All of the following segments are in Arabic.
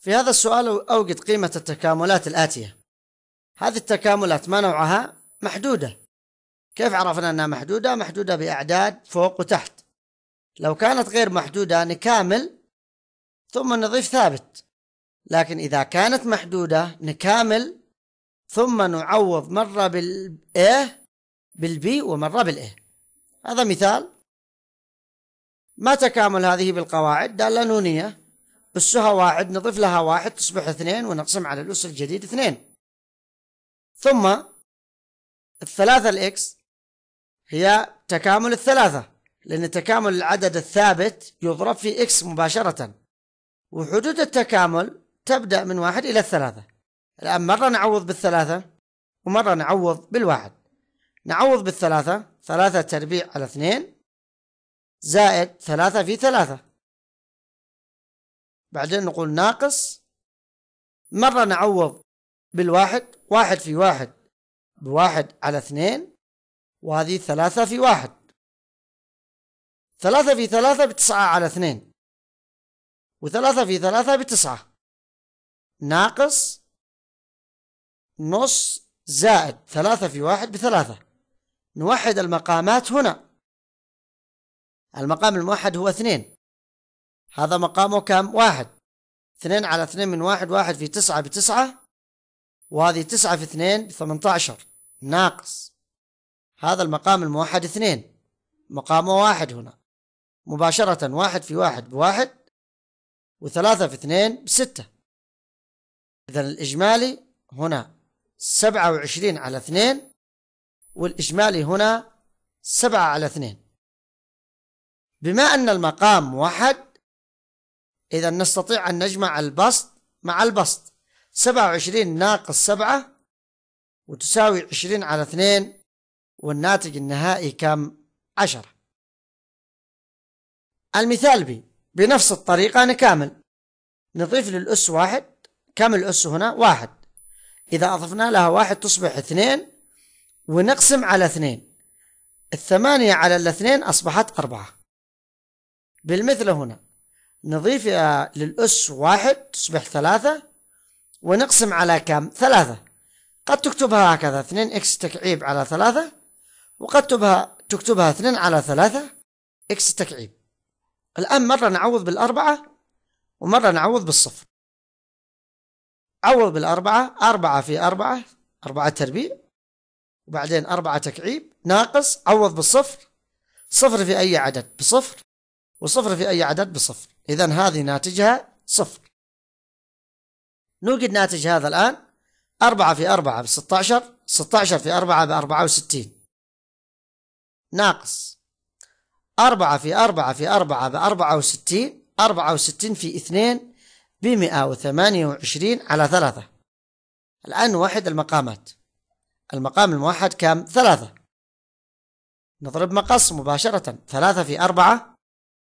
في هذا السؤال أوجد قيمة التكاملات الآتية هذه التكاملات ما نوعها محدودة كيف عرفنا أنها محدودة؟ محدودة بأعداد فوق وتحت لو كانت غير محدودة نكامل ثم نضيف ثابت لكن إذا كانت محدودة نكامل ثم نعوض مرة بالإيه بالبي ومرة بالإيه هذا مثال ما تكامل هذه بالقواعد دالة نونية اسها واحد نضيف لها واحد تصبح اثنين ونقسم على الأس الجديد اثنين ثم الثلاثة الإكس هي تكامل الثلاثة لأن تكامل العدد الثابت يضرب في إكس مباشرة وحدود التكامل تبدأ من واحد إلى الثلاثة الآن مرة نعوض بالثلاثة ومرة نعوض بالواحد نعوض بالثلاثة ثلاثة تربيع على اثنين زائد ثلاثة في ثلاثة بعدين نقول ناقص مرة نعوض بالواحد واحد في واحد بواحد على اثنين وهذه ثلاثة في واحد ثلاثة في ثلاثة بتسعة على اثنين وثلاثة في ثلاثة بتسعة ناقص نص زائد ثلاثة في واحد بثلاثة نوحد المقامات هنا المقام الموحد هو اثنين هذا مقامه كم واحد اثنين على اثنين من واحد واحد في تسعة بتسعة وهذه تسعة في اثنين بثمانية عشر ناقص هذا المقام الموحد اثنين مقامه واحد هنا مباشرة واحد في واحد بواحد وثلاثة في اثنين بستة إذا الإجمالي هنا سبعة وعشرين على اثنين والإجمالي هنا سبعة على اثنين بما أن المقام واحد إذا نستطيع أن نجمع البسط مع البسط 27 ناقص 7 وتساوي 20 على 2 والناتج النهائي كم؟ 10 المثال بي بنفس الطريقة نكامل نضيف للأس واحد كم الأس هنا؟ واحد إذا أضفنا لها واحد تصبح اثنين ونقسم على اثنين الثمانية على الاثنين أصبحت أربعة بالمثل هنا نضيف للأس واحد تصبح ثلاثة ونقسم على كم ثلاثة قد تكتبها هكذا 2 اكس تكعيب على ثلاثة وقد تكتبها تكتبها 2 على ثلاثة اكس تكعيب الآن مرة نعوض بالأربعة ومرة نعوض بالصفر عوض بالأربعة أربعة في أربعة أربعة تربيع وبعدين أربعة تكعيب ناقص عوض بالصفر صفر في أي عدد بصفر وصفر في أي عدد بصفر إذا هذه ناتجها صفر نوجد ناتج هذا الآن أربعة في أربعة بستة عشر ستة عشر في أربعة بأربعة وستين ناقص أربعة في أربعة في أربعة بأربعة وستين أربعة وستين في اثنين بمئة وثمانية وعشرين على ثلاثة الآن نوحد المقامات المقام الموحد كم ثلاثة نضرب مقص مباشرة ثلاثة في أربعة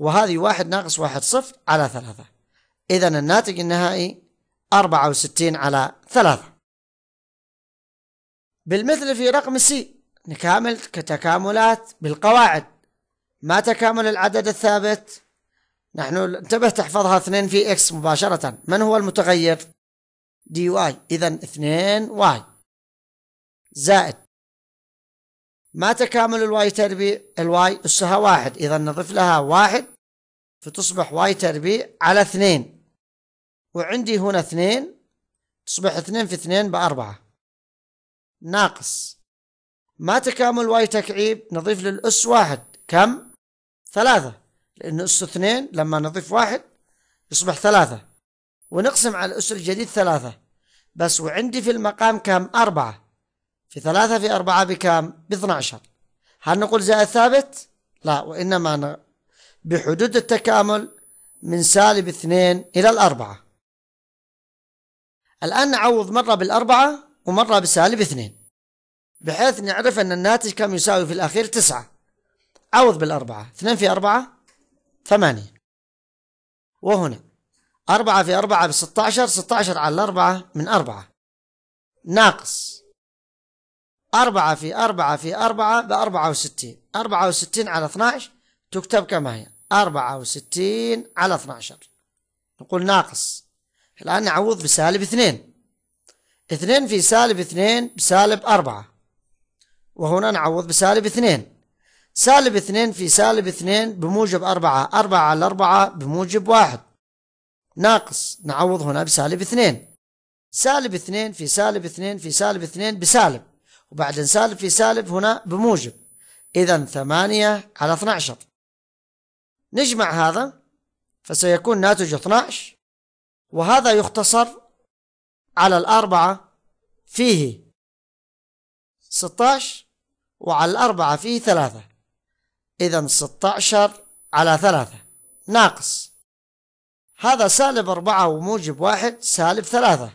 وهذه واحد ناقص واحد صفر على ثلاثة إذا الناتج النهائي أربعة وستين على ثلاثة بالمثل في رقم سي نكامل كتكاملات بالقواعد ما تكامل العدد الثابت نحن انتبه تحفظها اثنين في اكس مباشرة من هو المتغير دي واي إذا اثنين واي زائد ما تكامل الواي تربيع الواي أسها واحد إذا نضيف لها واحد فتصبح واي تربيع على اثنين وعندي هنا اثنين تصبح اثنين في اثنين بأربعة ناقص ما تكامل واي تكعيب نضيف للأس واحد كم؟ ثلاثة لأن أس اثنين لما نضيف واحد يصبح ثلاثة ونقسم على الأس الجديد ثلاثة بس وعندي في المقام كم؟ أربعة في ثلاثة في أربعة بكام ب 12 هل نقول زائد ثابت لا وإنما بحدود التكامل من سالب اثنين إلى الأربعة الآن نعوض مرة بالأربعة ومرة بسالب اثنين بحيث نعرف أن الناتج كم يساوي في الأخير تسعة عوض بالأربعة اثنين في أربعة ثمانية وهنا أربعة في أربعة بستة عشر ستة عشر على الأربعة من أربعة ناقص أربعة في أربعة في أربعة بأربعة وستين أربعة وستين على اثناش تكتب كما هي أربعة وستين على اثناشر نقول ناقص الآن نعوض بسالب اثنين اثنين في سالب اثنين بسالب أربعة وهنا نعوض بسالب اثنين سالب اثنين في سالب اثنين بموجب أربعة أربعة على أربعة بموجب واحد ناقص نعوض هنا بسالب اثنين سالب اثنين في سالب اثنين في سالب اثنين بسالب وبعدين سالب في سالب هنا بموجب إذا ثمانية على 12 نجمع هذا فسيكون ناتج 12 وهذا يختصر على الأربعة فيه 16 وعلى الأربعة فيه ثلاثة إذا 16 على ثلاثة ناقص هذا سالب أربعة وموجب واحد سالب ثلاثة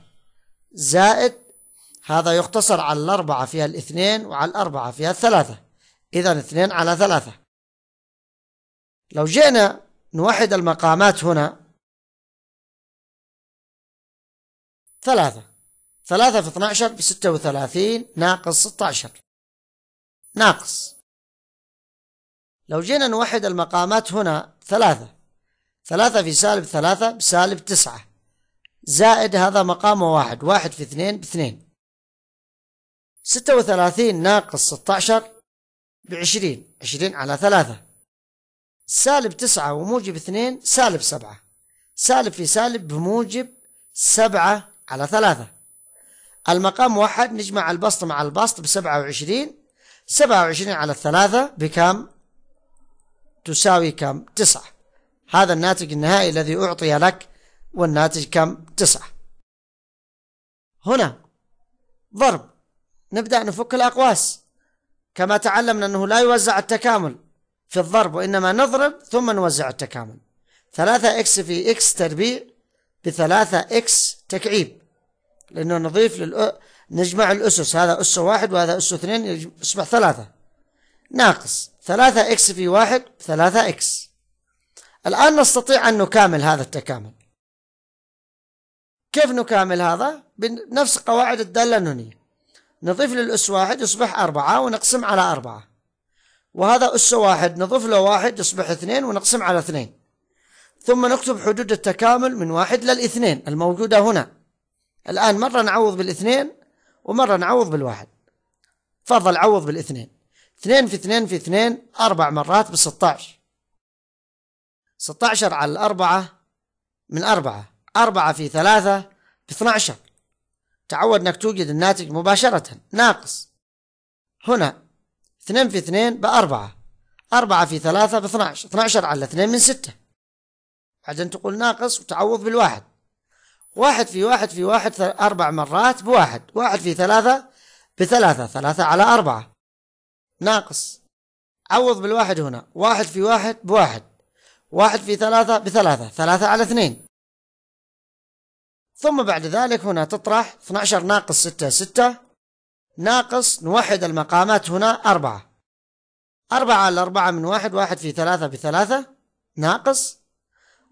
زائد هذا يقتصر على الأربعة فيها الاثنين وعلى الأربعة فيها الثلاثة إذا اثنين على ثلاثة لو جئنا نوحد المقامات هنا ثلاثة ثلاثة في 12 بستة وثلاثين ناقص 16 ناقص لو جينا نوحد المقامات هنا ثلاثة ثلاثة في سالب ثلاثة بسالب تسعة زائد هذا مقام واحد واحد في اثنين باثنين ستة وثلاثين ناقص ستة عشر بعشرين عشرين على ثلاثة سالب تسعة وموجب اثنين سالب سبعة سالب في سالب بموجب سبعة على ثلاثة المقام واحد نجمع البسط مع البسط بسبعة وعشرين سبعة وعشرين على الثلاثة بكم تساوي كم تسعة هذا الناتج النهائي الذي أعطي لك والناتج كم تسعة هنا ضرب نبدأ نفك الأقواس كما تعلمنا أنه لا يوزع التكامل في الضرب وإنما نضرب ثم نوزع التكامل 3 إكس في إكس تربيع بثلاثة إكس تكعيب لأنه نضيف للأ... نجمع الأسس هذا أس واحد وهذا أس اثنين يصبح ثلاثة ناقص ثلاثة إكس في واحد ثلاثة إكس الآن نستطيع أن نكامل هذا التكامل كيف نكامل هذا؟ بنفس قواعد الدالة النونية نضيف للأس واحد يصبح أربعة ونقسم على أربعة وهذا أس واحد نضيف له واحد يصبح اثنين ونقسم على اثنين ثم نكتب حدود التكامل من واحد للاثنين الموجودة هنا الآن مرة نعوض بالاثنين ومرة نعوض بالواحد فضل عوض بالاثنين اثنين في اثنين في اثنين أربع مرات بستة عشر على الأربعة من أربعة أربعة في ثلاثة باثناشر تعود أنك توجد الناتج مباشرة ناقص هنا 2 في 2 بأربعة أربعة في ثلاثة ب 12 12 على 2 من 6 بعدين تقول ناقص وتعوض بالواحد واحد في واحد في واحد أربع مرات بواحد واحد في ثلاثة بثلاثة ثلاثة على أربعة ناقص عوض بالواحد هنا واحد في واحد بواحد واحد في ثلاثة بثلاثة ثلاثة على اثنين ثم بعد ذلك هنا تطرح 12 ناقص 6 6 ناقص نوحد المقامات هنا 4 4 على 4 من 1 1 في 3 ب 3 ناقص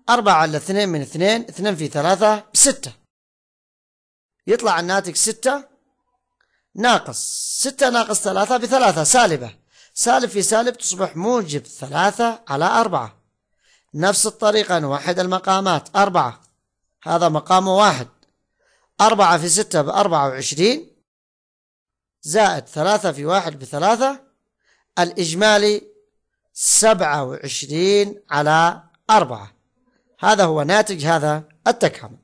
4 على 2 من 2 2 في 3 ب 6 يطلع الناتج 6 ناقص 6 ناقص 3 ب 3 سالبة سالب في سالب تصبح موجب 3 على 4 نفس الطريقة نوحد المقامات 4 هذا مقامه واحد أربعة في ستة بأربعة وعشرين زائد ثلاثة في واحد بثلاثة الإجمالي سبعة وعشرين على أربعة هذا هو ناتج هذا التكامل